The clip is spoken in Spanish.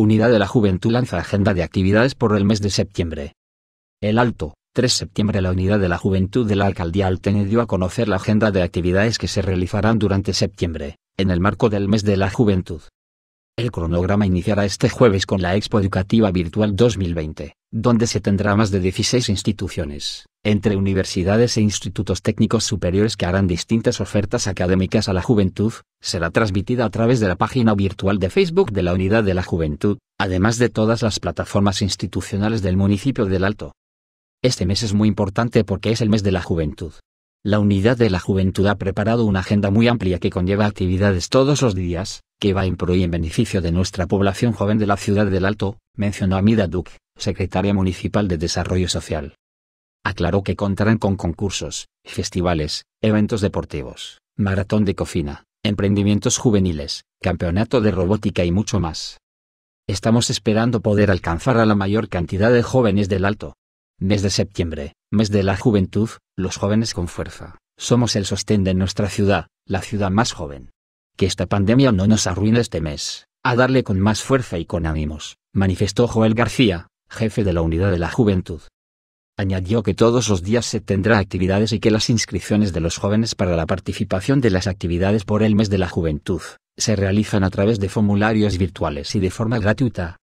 Unidad de la Juventud lanza agenda de actividades por el mes de septiembre. El Alto, 3 septiembre la Unidad de la Juventud de la Alcaldía Altene dio a conocer la agenda de actividades que se realizarán durante septiembre, en el marco del mes de la Juventud. El cronograma iniciará este jueves con la Expo Educativa Virtual 2020, donde se tendrá más de 16 instituciones, entre universidades e institutos técnicos superiores que harán distintas ofertas académicas a la juventud, será transmitida a través de la página virtual de Facebook de la Unidad de la Juventud, además de todas las plataformas institucionales del municipio del Alto. Este mes es muy importante porque es el mes de la juventud. La Unidad de la Juventud ha preparado una agenda muy amplia que conlleva actividades todos los días, que va en pro y en beneficio de nuestra población joven de la ciudad del Alto, mencionó Amida Duque, secretaria municipal de Desarrollo Social. Aclaró que contarán con concursos, festivales, eventos deportivos, maratón de cocina, emprendimientos juveniles, campeonato de robótica y mucho más. Estamos esperando poder alcanzar a la mayor cantidad de jóvenes del Alto. mes de septiembre, mes de la juventud, los jóvenes con fuerza, somos el sostén de nuestra ciudad, la ciudad más joven. Que esta pandemia no nos arruine este mes, a darle con más fuerza y con ánimos, manifestó Joel García, jefe de la Unidad de la Juventud. Añadió que todos los días se tendrá actividades y que las inscripciones de los jóvenes para la participación de las actividades por el mes de la juventud se realizan a través de formularios virtuales y de forma gratuita.